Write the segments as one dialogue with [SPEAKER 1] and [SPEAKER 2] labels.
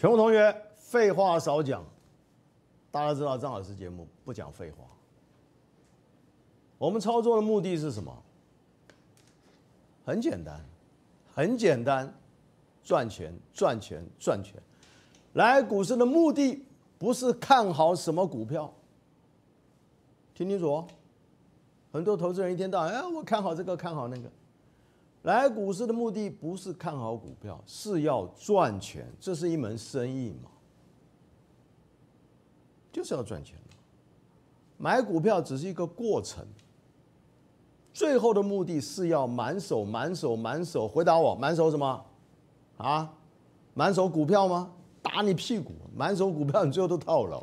[SPEAKER 1] 全国同学，废话少讲。大家知道张老师节目不讲废话。我们操作的目的是什么？很简单，很简单，赚钱，赚钱，赚钱。来股市的目的不是看好什么股票。听清楚哦。很多投资人一天到晚，哎，我看好这个，看好那个。来股市的目的不是看好股票，是要赚钱，这是一门生意嘛，就是要赚钱买股票只是一个过程，最后的目的是要满手满手满手。回答我，满手什么？啊，满手股票吗？打你屁股！满手股票，你最后都套牢。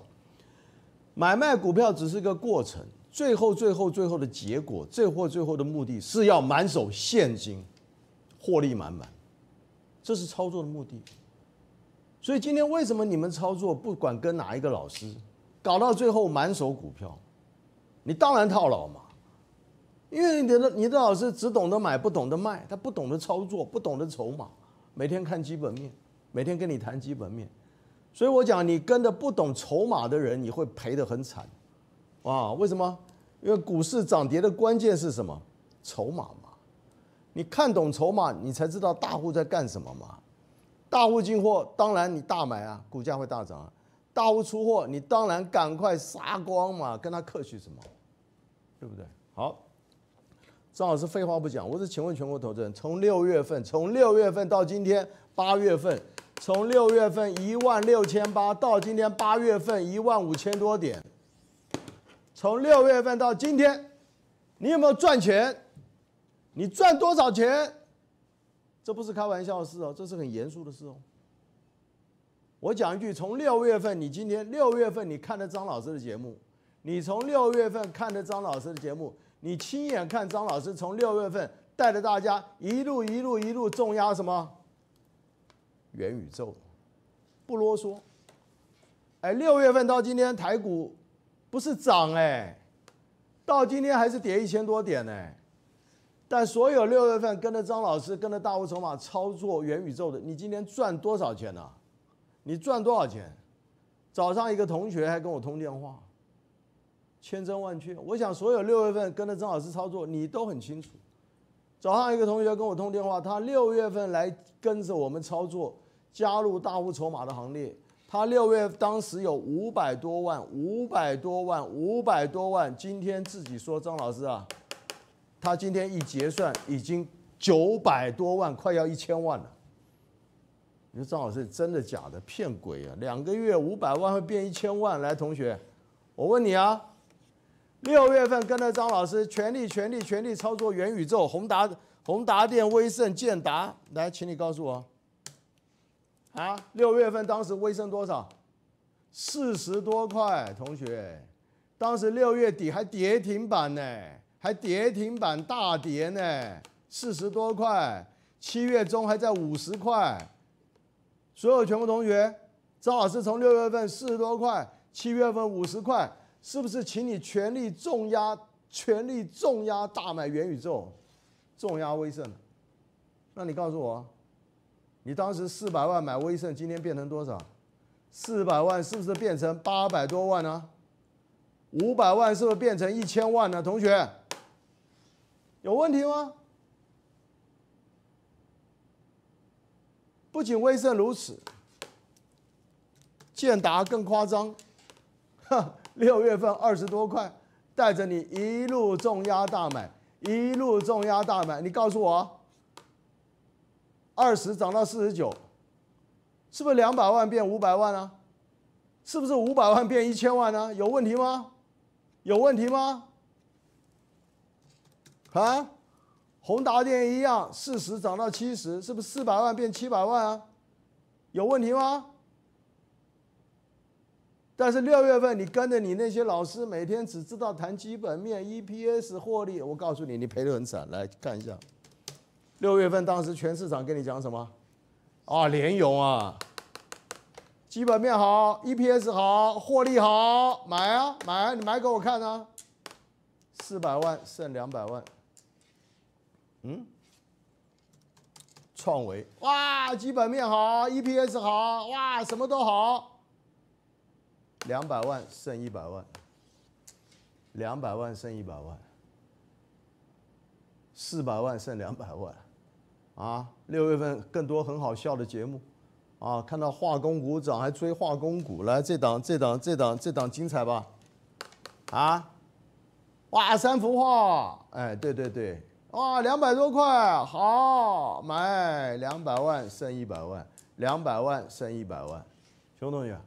[SPEAKER 1] 买卖股票只是一个过程。最后，最后，最后的结果，最后，最后的目的是要满手现金，获利满满，这是操作的目的。所以今天为什么你们操作，不管跟哪一个老师，搞到最后满手股票，你当然套牢嘛，因为你的你的老师只懂得买，不懂得卖，他不懂得操作，不懂得筹码，每天看基本面，每天跟你谈基本面，所以我讲你跟着不懂筹码的人，你会赔得很惨。啊，为什么？因为股市涨跌的关键是什么？筹码嘛。你看懂筹码，你才知道大户在干什么嘛。大户进货，当然你大买啊，股价会大涨啊。大户出货，你当然赶快杀光嘛，跟他客气什么？对不对？好，张老师废话不讲，我是请问全国投资人：从六月份，从六月份到今天八月份，从六月份一万六千八到今天八月份一万五千多点。从六月份到今天，你有没有赚钱？你赚多少钱？这不是开玩笑的事哦，这是很严肃的事哦。我讲一句，从六月份，你今天六月份你看的张老师的节目，你从六月份看的张老师的节目，你亲眼看张老师从六月份带着大家一路一路一路重压什么元宇宙，不啰嗦。哎，六月份到今天台股。不是涨哎，到今天还是跌一千多点呢。但所有六月份跟着张老师跟着大户筹码操作元宇宙的，你今天赚多少钱呢？你赚多少钱？早上一个同学还跟我通电话，千真万确。我想所有六月份跟着张老师操作，你都很清楚。早上一个同学跟我通电话，他六月份来跟着我们操作，加入大户筹码的行列。他六月当时有五百多万，五百多万，五百多万。今天自己说张老师啊，他今天一结算已经九百多万，快要一千万了。你说张老师真的假的？骗鬼啊！两个月五百万会变一千万？来，同学，我问你啊，六月份跟着张老师全力、全力、全力操作元宇宙、宏达、宏达电、威盛、建达，来，请你告诉我。啊，六月份当时微升多少？四十多块，同学，当时六月底还跌停板呢，还跌停板大跌呢，四十多块。七月中还在五十块。所有全部同学，张老师从六月份四十多块，七月份五十块，是不是请你全力重压，全力重压大买元宇宙，重压微升？那你告诉我。你当时四百万买威盛，今天变成多少？四百万是不是变成八百多万呢？五百万是不是变成一千万呢？同学，有问题吗？不仅威盛如此，建达更夸张，六月份二十多块，带着你一路重压大买，一路重压大买，你告诉我。二十涨到四十九，是不是两百万变五百万啊？是不是五百万变一千万呢？有问题吗？有问题吗？啊，宏达电一样，四十涨到七十，是不是四百万变七百万啊？有问题吗？但是六月份你跟着你那些老师，每天只知道谈基本面、EPS、获利，我告诉你，你赔的很惨。来看一下。六月份当时全市场跟你讲什么？啊，联营啊，基本面好，EPS 好，获利好，买啊买啊，你买给我看呢。四百万剩两百万，嗯，创维，哇，基本面好，EPS 好，哇，什么都好。两百万剩一百万，两百万剩一百万，四百万剩两百万。啊，六月份更多很好笑的节目，啊，看到化工股涨还追化工股，来这档这档这档这档精彩吧，啊，哇，三幅画，哎，对对对，哇，两百多块，好买两百万剩一百万，两百万剩一百万，熊同学，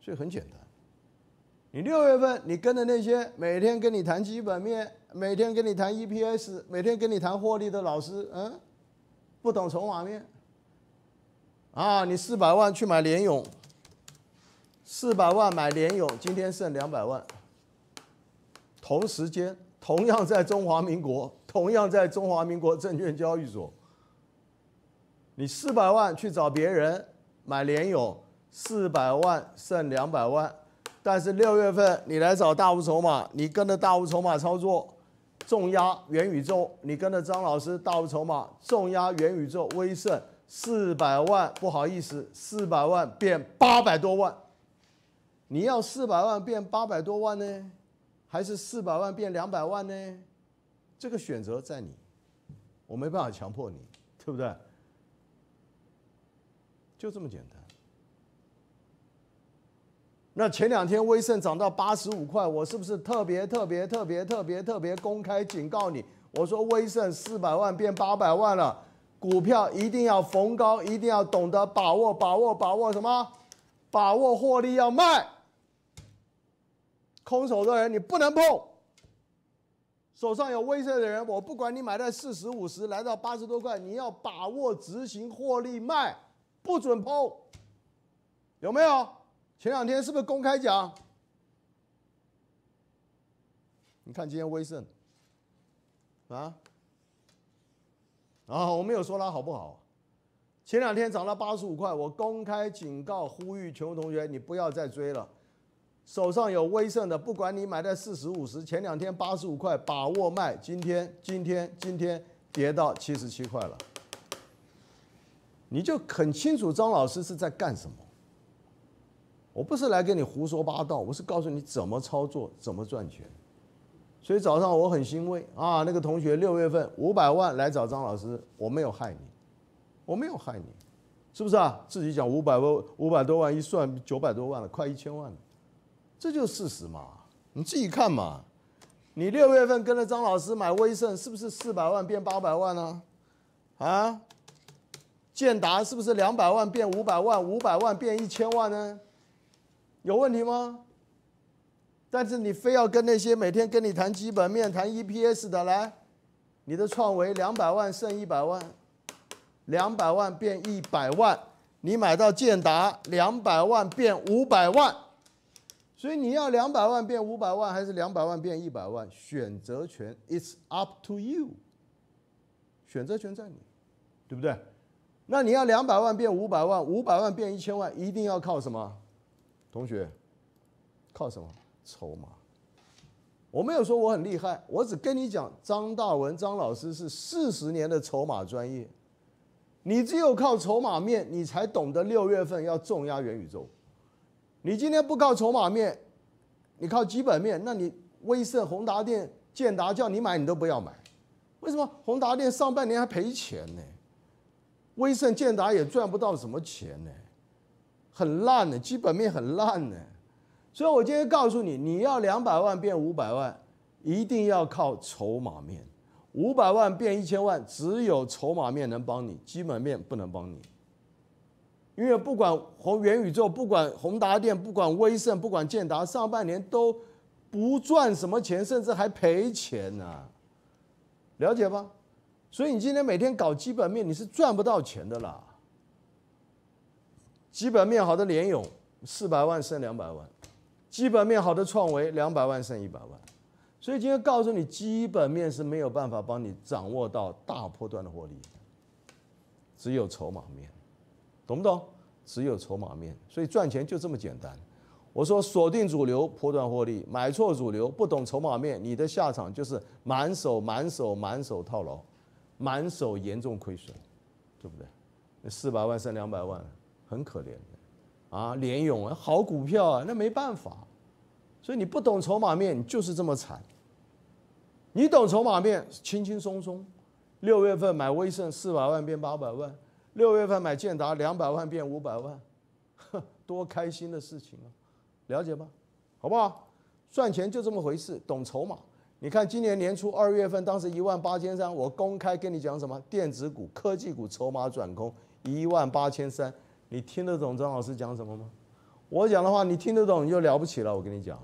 [SPEAKER 1] 所以很简单。你六月份，你跟着那些每天跟你谈基本面、每天跟你谈 EPS、每天跟你谈获利的老师，嗯，不懂筹码面啊？你四百万去买联永，四百万买联永，今天剩两百万。同时间，同样在中华民国，同样在中华民国证券交易所，你四百万去找别人买联永，四百万剩两百万。但是六月份你来找大无筹码，你跟着大无筹码操作重压元宇宙，你跟着张老师大无筹码重压元宇宙，威胜四百万，不好意思，四百万变八百多万。你要四百万变八百多万呢，还是四百万变两百万呢？这个选择在你，我没办法强迫你，对不对？就这么简单。那前两天威盛涨到八十五块，我是不是特别特别特别特别特别公开警告你？我说威盛四百万变八百万了，股票一定要逢高，一定要懂得把握把握把握什么？把握获利要卖，空手的人你不能碰。手上有威盛的人，我不管你买在四十五十来到八十多块，你要把握执行获利卖，不准碰，有没有？前两天是不是公开讲？你看今天威盛，啊，啊，我没有说它好不好。前两天涨到八十五块，我公开警告呼吁全同学，你不要再追了。手上有威盛的，不管你买在四十五十，前两天八十五块把握卖，今天今天今天跌到七十七块了。你就很清楚张老师是在干什么。我不是来跟你胡说八道，我是告诉你怎么操作，怎么赚钱。所以早上我很欣慰啊，那个同学六月份五百万来找张老师，我没有害你，我没有害你，是不是啊？自己讲五百万，五百多万一算九百多万了，快一千万了，这就是事实嘛，你自己看嘛。你六月份跟着张老师买威盛，是不是四百万变八百万啊？啊，建达是不是两百万变五百万，五百万变一千万呢？有问题吗？但是你非要跟那些每天跟你谈基本面、谈 EPS 的来，你的创维两百万剩一百万，两百万变一百万，你买到建达两百万变五百万，所以你要两百万变五百万还是两百万变一百万，选择权，it's up to you，选择权在你，对不对？那你要两百万变五百万，五百万变一千万，一定要靠什么？同学，靠什么筹码？我没有说我很厉害，我只跟你讲，张大文张老师是四十年的筹码专业。你只有靠筹码面，你才懂得六月份要重压元宇宙。你今天不靠筹码面，你靠基本面，那你威盛、宏达电、建达叫你买，你都不要买。为什么宏达电上半年还赔钱呢？威盛、建达也赚不到什么钱呢？很烂的，基本面很烂的，所以我今天告诉你，你要两百万变五百万，一定要靠筹码面；五百万变一千万，只有筹码面能帮你，基本面不能帮你。因为不管红元宇宙，不管宏达电，不管威盛，不管建达，上半年都不赚什么钱，甚至还赔钱呢，了解吗？所以你今天每天搞基本面，你是赚不到钱的啦。基本面好的联咏，四百万剩两百万；基本面好的创维，两百万剩一百万。所以今天告诉你，基本面是没有办法帮你掌握到大波段的获利，只有筹码面，懂不懂？只有筹码面，所以赚钱就这么简单。我说锁定主流，波段获利；买错主流，不懂筹码面，你的下场就是满手满手满手套牢，满手严重亏损，对不对？四百万剩两百万。很可怜的，啊，联勇啊，好股票啊，那没办法，所以你不懂筹码面，你就是这么惨。你懂筹码面，轻轻松松，六月份买威盛四百万变八百万，六月份买建达两百万变五百万，多开心的事情啊！了解吧，好不好？赚钱就这么回事，懂筹码。你看今年年初二月份，当时一万八千三，我公开跟你讲什么？电子股、科技股、筹码转空，一万八千三。你听得懂张老师讲什么吗？我讲的话你听得懂你就了不起了。我跟你讲，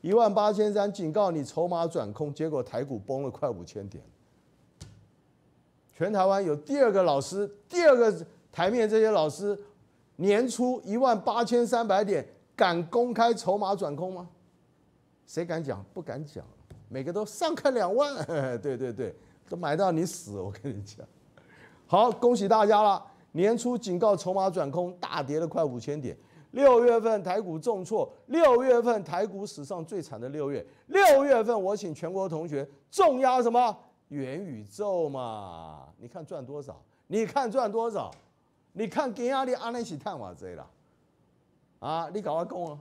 [SPEAKER 1] 一万八千三警告你筹码转空，结果台股崩了快五千点。全台湾有第二个老师，第二个台面这些老师，年初一万八千三百点敢公开筹码转空吗？谁敢讲？不敢讲，每个都上看两万。对对对，都买到你死。我跟你讲，好，恭喜大家了。年初警告筹码转空，大跌了快五千点。六月份台股重挫，六月份台股史上最惨的六月。六月份我请全国同学重压什么元宇宙嘛？你看赚多少？你看赚多少？你看给压力阿里、起探瓦之类的啊？你赶快跟我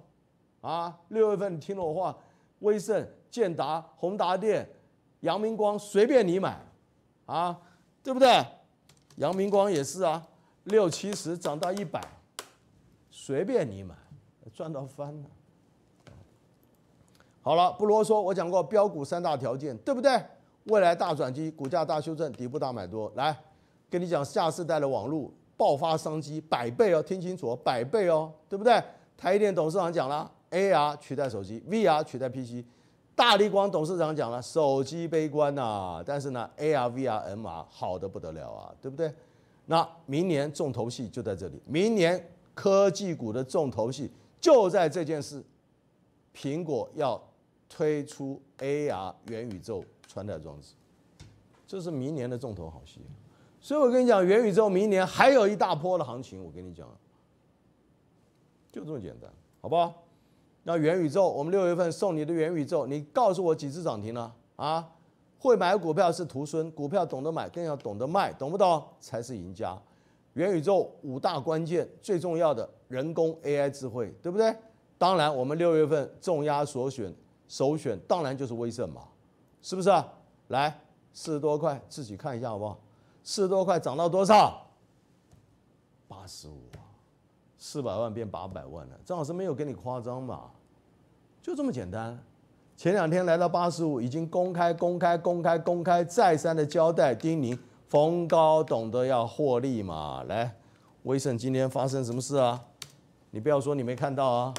[SPEAKER 1] 啊，六月份你听了我话，威盛、建达、宏达电、阳明光随便你买啊，对不对？阳明光也是啊。六七十涨到一百，随便你买，赚到翻了。好了，不啰嗦，我讲过标股三大条件，对不对？未来大转机，股价大修正，底部大买多。来，跟你讲，下世代的网路爆发商机，百倍哦，听清楚，百倍哦，对不对？台电董事长讲了，AR 取代手机，VR 取代 PC。大力光董事长讲了，手机悲观啊，但是呢，AR、VR、MR 好的不得了啊，对不对？那明年重头戏就在这里，明年科技股的重头戏就在这件事，苹果要推出 AR 元宇宙穿戴装置，这是明年的重头好戏。所以我跟你讲，元宇宙明年还有一大波的行情，我跟你讲，就这么简单，好不好？那元宇宙，我们六月份送你的元宇宙，你告诉我几次涨停了啊？会买股票是徒孙，股票懂得买更要懂得卖，懂不懂才是赢家。元宇宙五大关键最重要的，人工 AI 智慧，对不对？当然，我们六月份重压所选首选当然就是威盛嘛，是不是？来，四十多块自己看一下好不好？四十多块涨到多少？八十五啊，四百万变八百万了，张老师没有跟你夸张吧？就这么简单。前两天来到八十五，已经公开公开公开公开再三的交代叮咛，逢高懂得要获利嘛？来，威盛今天发生什么事啊？你不要说你没看到啊，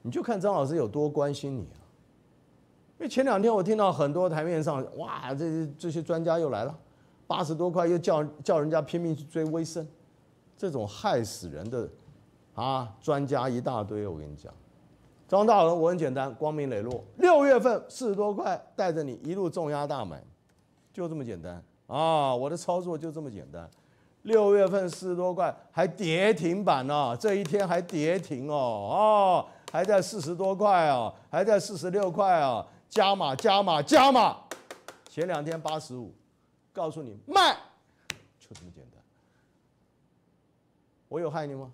[SPEAKER 1] 你就看张老师有多关心你啊！因为前两天我听到很多台面上，哇，这这些专家又来了，八十多块又叫叫人家拼命去追威盛，这种害死人的啊，专家一大堆，我跟你讲。张大鹅，我很简单，光明磊落。六月份四十多块，带着你一路重压大买，就这么简单啊！我的操作就这么简单。六月份四十多块还跌停板呢，这一天还跌停哦，哦，还在四十多块哦，还在四十六块哦，加码加码加码！前两天八十五，告诉你卖，就这么简单。我有害你吗？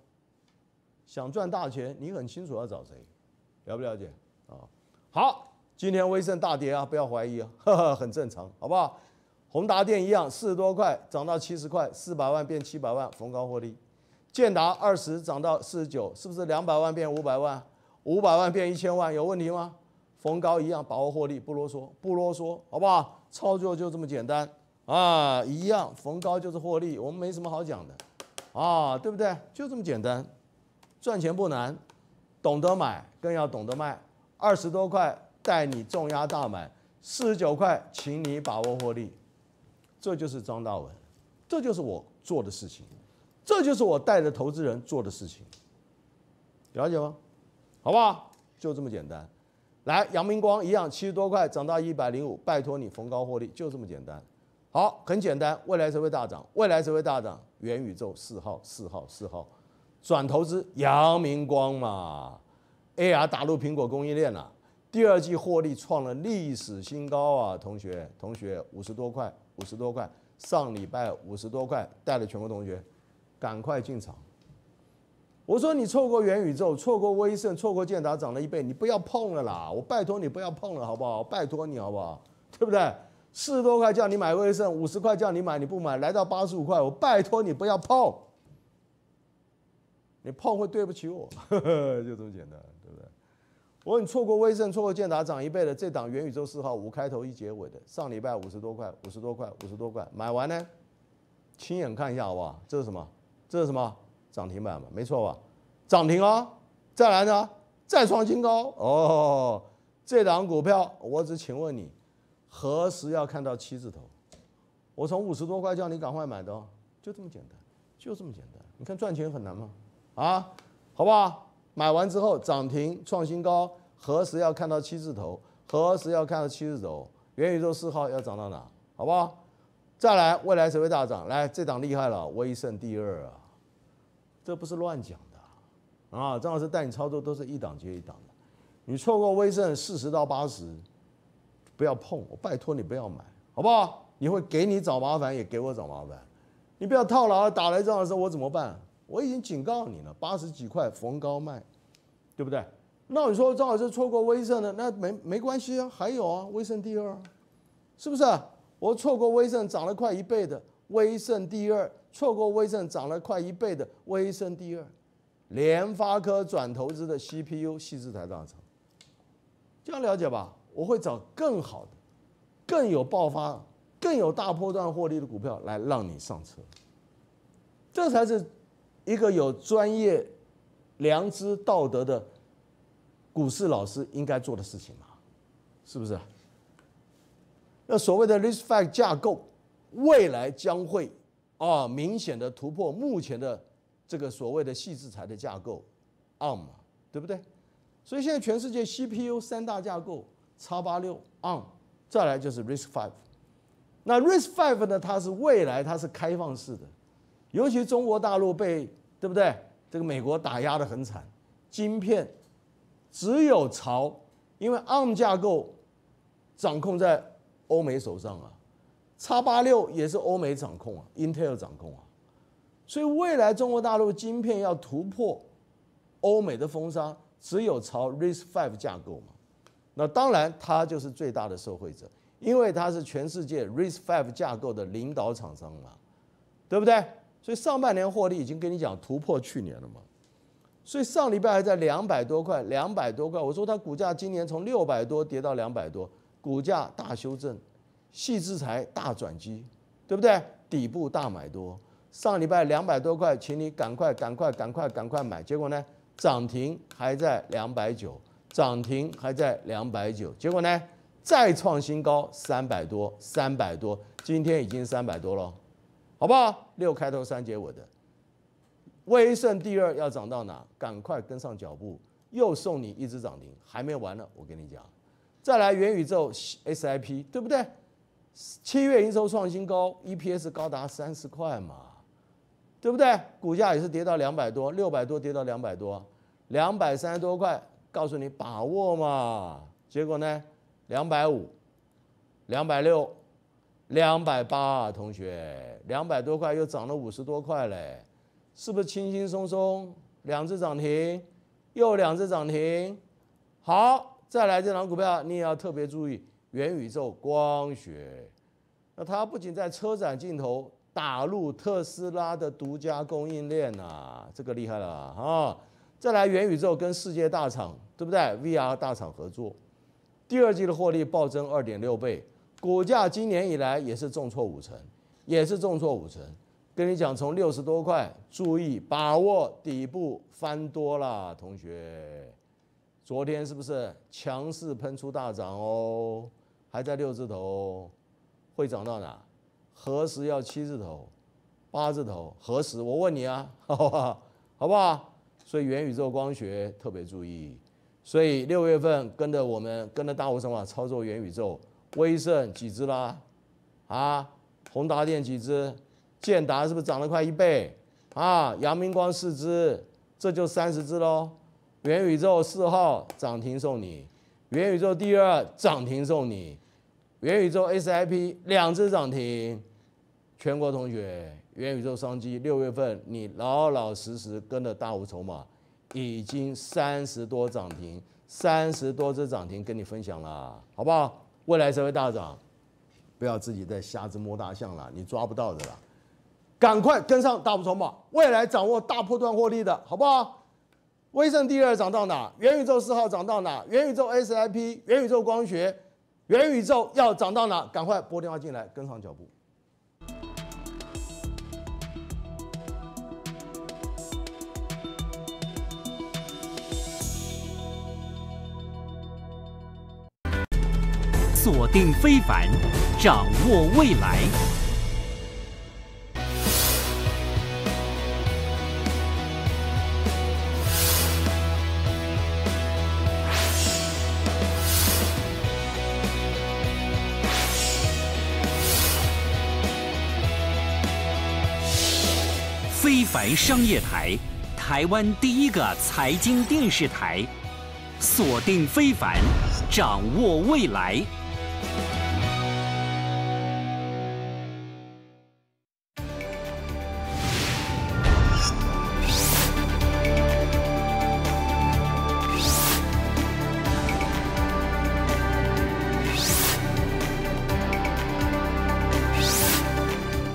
[SPEAKER 1] 想赚大钱，你很清楚要找谁。了不了解啊？好，今天威盛大跌啊，不要怀疑啊，呵呵，很正常，好不好？宏达电一样，四十多块涨到七十块，四百万变七百万，逢高获利。建达二十涨到四十九，是不是两百万变五百万，五百万变一千万？有问题吗？逢高一样把握获利，不啰嗦，不啰嗦，好不好？操作就这么简单啊，一样逢高就是获利，我们没什么好讲的啊，对不对？就这么简单，赚钱不难。懂得买，更要懂得卖。二十多块带你重压大买，四十九块请你把握获利。这就是张大文，这就是我做的事情，这就是我带着投资人做的事情。了解吗？好不好？就这么简单。来，杨明光一样，七十多块涨到一百零五，拜托你逢高获利，就这么简单。好，很简单。未来只会大涨，未来只会大涨。元宇宙四号，四号，四号。转投资阳明光嘛，AR 打入苹果供应链了，第二季获利创了历史新高啊！同学，同学，五十多块，五十多块，上礼拜五十多块，带了全国同学，赶快进场。我说你错过元宇宙，错过威盛，错过建达涨了一倍，你不要碰了啦！我拜托你不要碰了，好不好？拜托你好不好？对不对？四十多块叫你买威盛，五十块叫你买你不买，来到八十五块，我拜托你不要碰。你碰会对不起我，就这么简单，对不对？我说你错过微胜，错过建达，涨一倍的这档元宇宙四号五开头一结尾的，上礼拜五十多块，五十多块，五十多块买完呢，亲眼看一下好不好？这是什么？这是什么涨停板吧？没错吧？涨停啊！再来呢，再创新高哦！这档股票，我只请问你，何时要看到七字头？我从五十多块叫你赶快买的，哦，就这么简单，就这么简单。你看赚钱很难吗？啊，好不好？买完之后涨停创新高，何时要看到七字头？何时要看到七字头？元宇宙四号要涨到哪？好不好？再来，未来谁会大涨？来，这档厉害了，威盛第二啊，这不是乱讲的啊！张老师带你操作都是一档接一档的，你错过威盛四十到八十，不要碰，我拜托你不要买，好不好？你会给你找麻烦，也给我找麻烦，你不要套牢了，打来仗的时候我怎么办？我已经警告你了，八十几块逢高卖，对不对？那你说张老师错过威盛呢？那没没关系啊，还有啊，威盛第二，是不是？我错过威盛涨了快一倍的威盛第二，错过威盛涨了快一倍的威盛第二，联发科转投资的 CPU 细枝大厂，这样了解吧？我会找更好的、更有爆发、更有大波段获利的股票来让你上车，这才是。一个有专业、良知、道德的股市老师应该做的事情嘛？是不是？那所谓的 RISC-V k f 架构，未来将会啊明显的突破目前的这个所谓的细制裁的架构 ARM，对不对？所以现在全世界 CPU 三大架构：叉八六 ARM，再来就是 r i s k f i v e 那 r i s k f i v e 呢？它是未来，它是开放式的，尤其中国大陆被。对不对？这个美国打压的很惨，晶片只有朝，因为 ARM 架构掌控在欧美手上啊，X86 也是欧美掌控啊，Intel 掌控啊，所以未来中国大陆晶片要突破欧美的封杀，只有朝 RISC-V e 架构嘛。那当然，它就是最大的受害者，因为它是全世界 RISC-V e 架构的领导厂商嘛，对不对？所以上半年获利已经跟你讲突破去年了嘛，所以上礼拜还在两百多块，两百多块，我说它股价今年从六百多跌到两百多，股价大修正，细资才大转机，对不对？底部大买多，上礼拜两百多块，请你赶快赶快赶快赶快买，结果呢，涨停还在两百九，涨停还在两百九，结果呢，再创新高三百多，三百多，今天已经三百多了。好不好？六开头三结尾的，威胜第二要涨到哪？赶快跟上脚步，又送你一只涨停，还没完呢！我跟你讲，再来元宇宙 SIP，对不对？七月营收创新高，EPS 高达三十块嘛，对不对？股价也是跌到两百多，六百多跌到两百多，两百三十多块，告诉你把握嘛。结果呢，两百五，两百六。两百八，同学，两百多块又涨了五十多块嘞，是不是轻轻松松？两只涨停，又两只涨停。好，再来这档股票，你也要特别注意元宇宙光学。那它不仅在车展镜头打入特斯拉的独家供应链呐，这个厉害了啊！再来元宇宙跟世界大厂，对不对？VR 大厂合作，第二季的获利暴增二点六倍。股价今年以来也是重挫五成，也是重挫五成。跟你讲，从六十多块，注意把握底部翻多了，同学。昨天是不是强势喷出大涨哦？还在六字头，会涨到哪？何时要七字头、八字头？何时？我问你啊，好不好？好不好？所以元宇宙光学特别注意。所以六月份跟着我们，跟着大无算法操作元宇宙。威盛几只啦？啊，宏达电几只，建达是不是涨了快一倍，啊，阳明光四只，这就三十只喽，元宇宙四号涨停送你，元宇宙第二涨停送你，元宇宙 SIP 两只涨停，全国同学，元宇宙商机，六月份你老老实实跟着大吴筹码，已经三十多涨停，三十多只涨停跟你分享了，好不好？未来只会大涨，不要自己在瞎子摸大象了，你抓不到的啦！赶快跟上大步筹码，未来掌握大破段获利的好不好？威盛第二涨到哪？元宇宙四号涨到哪？元宇宙 SIP、元宇宙光学、元宇宙要涨到哪？赶快拨电话进来，跟上脚步。
[SPEAKER 2] 锁定非凡，掌握未来。非凡商业台，台湾第一个财经电视台。锁定非凡，掌握未来。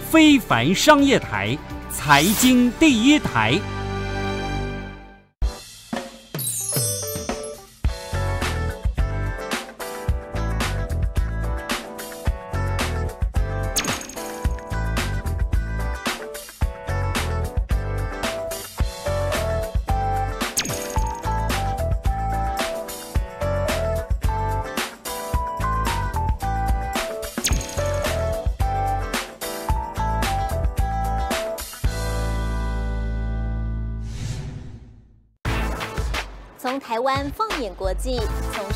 [SPEAKER 2] 非凡商业台，财经第一台。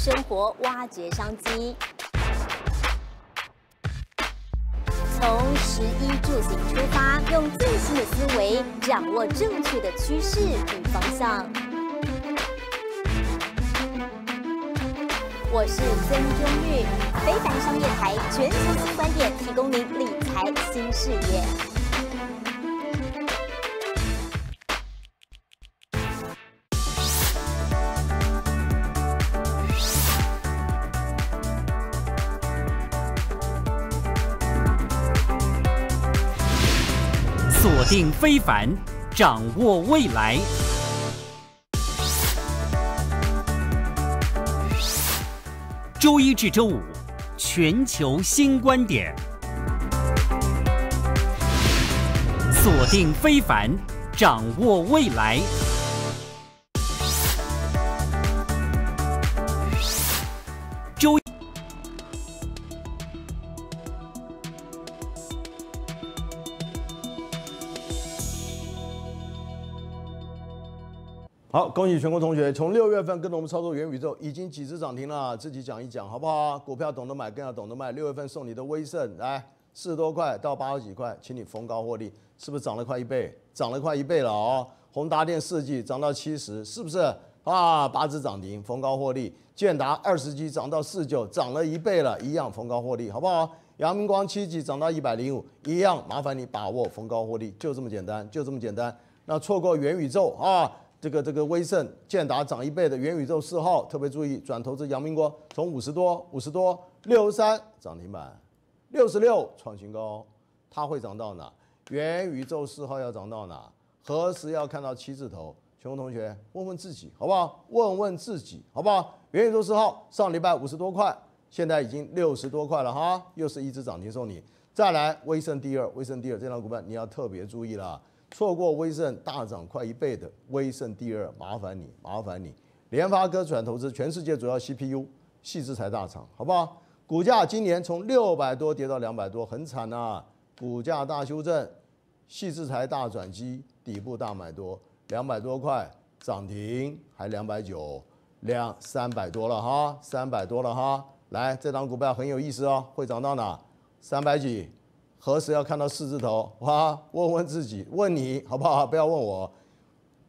[SPEAKER 2] 生活挖掘商机，从十一住行出发，用最新的思维掌握正确的趋势与方向。我是孙忠玉，非凡商业台，全球新观点，提供您理
[SPEAKER 1] 财新视野。
[SPEAKER 2] 定非凡，掌握未来。周一至周五，全球新观点。锁定非凡，掌握未来。
[SPEAKER 1] 好，恭喜全国同学！从六月份跟着我们操作元宇宙，已经几只涨停了，自己讲一讲好不好？股票懂得买，更要懂得卖。六月份送你的威盛，来四十多块到八十几块，请你逢高获利，是不是涨了快一倍？涨了快一倍了哦！宏达电四季涨到七十，是不是？啊，八只涨停，逢高获利。建达二十级涨到四九，涨了一倍了，一样逢高获利，好不好？阳明光七级涨到一百零五，一样，麻烦你把握逢高获利，就这么简单，就这么简单。那错过元宇宙啊！这个这个威盛建达涨一倍的元宇宙四号特别注意转投资杨明国从五十多五十多六十三涨停板六十六创新高它会涨到哪？元宇宙四号要涨到哪？何时要看到七字头？全国同学问问自己好不好？问问自己好不好？元宇宙四号上礼拜五十多块，现在已经六十多块了哈，又是一只涨停送你。再来威盛第二威盛第二这两股份你要特别注意了。错过威盛大涨快一倍的威盛第二，麻烦你，麻烦你。联发科转投资全世界主要 CPU，细制材大厂，好不好？股价今年从六百多跌到两百多，很惨呐。股价大修正，细制材大转机，底部大买多，两百多块涨停，还两百九，两三百多了哈，三百多了哈。来，这档股票很有意思哦，会涨到哪？三百几？何时要看到四字头？哇，问问自己，问你好不好？不要问我。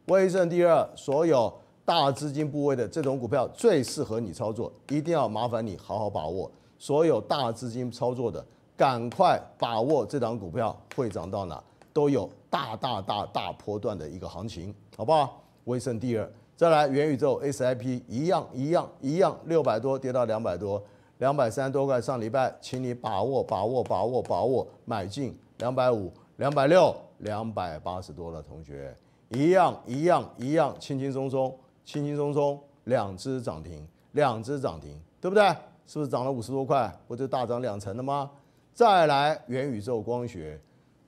[SPEAKER 1] 威盛第二，所有大资金部位的这种股票最适合你操作，一定要麻烦你好好把握。所有大资金操作的，赶快把握这档股票会涨到哪，都有大大大大波段的一个行情，好不好？威盛第二，再来元宇宙 s IP 一样一样一样，六百多跌到两百多。两百三多块，上礼拜，请你把握，把握，把握，把握，买进两百五、两百六、两百八十多了，同学，一样，一样，一样，轻轻松松，轻轻松松，两只涨停，两只涨停，对不对？是不是涨了五十多块？不就大涨两成了吗？再来，元宇宙光学，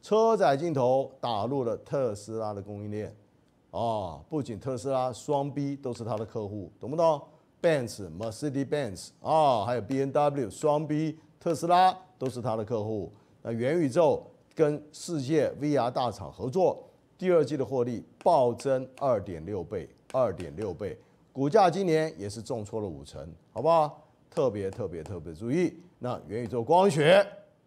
[SPEAKER 1] 车载镜头打入了特斯拉的供应链，啊，不仅特斯拉，双 B 都是他的客户，懂不懂？Benz、Mercedes-Benz 啊，还有 B N W 双 B、特斯拉都是他的客户。那元宇宙跟世界 VR 大厂合作，第二季的获利暴增二点六倍，二点六倍，股价今年也是重挫了五成，好不好？特别特别特别注意，那元宇宙光学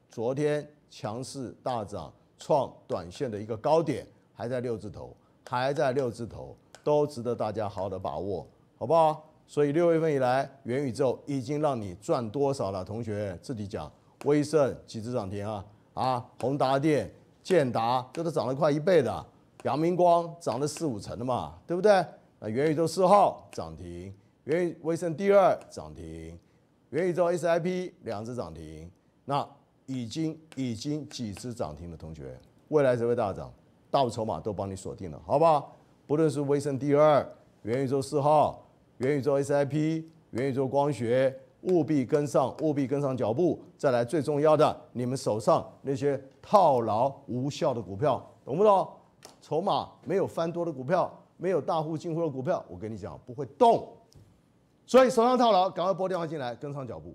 [SPEAKER 1] 昨天强势大涨，创短线的一个高点，还在六字头，还在六字头，都值得大家好好的把握，好不好？所以六月份以来，元宇宙已经让你赚多少了？同学自己讲，威盛几只涨停啊？啊，宏达电、建达，这都涨了快一倍的，阳明光涨了四五成的嘛，对不对？啊，元宇宙四号涨停，元威盛第二涨停，元宇宙 SIP 两只涨停，那已经已经几只涨停的同学，未来只会大涨，大筹码都帮你锁定了，好不好？不论是威盛第二、元宇宙四号。元宇宙 SIP，元宇宙光学，务必跟上，务必跟上脚步。再来最重要的，你们手上那些套牢无效的股票，懂不懂？筹码没有翻多的股票，没有大户进货的股票，我跟你讲不会动。所以手上套牢，赶快拨电话进来，跟上脚步。